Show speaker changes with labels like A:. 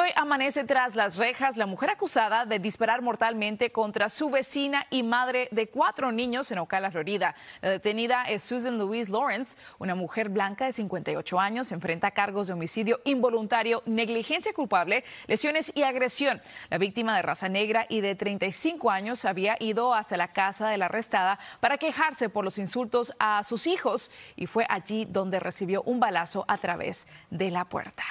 A: hoy amanece tras las rejas la mujer acusada de disparar mortalmente contra su vecina y madre de cuatro niños en Ocala, Florida. La detenida es Susan Louise Lawrence, una mujer blanca de 58 años, enfrenta cargos de homicidio involuntario, negligencia culpable, lesiones y agresión. La víctima de raza negra y de 35 años había ido hasta la casa de la arrestada para quejarse por los insultos a sus hijos y fue allí donde recibió un balazo a través de la puerta.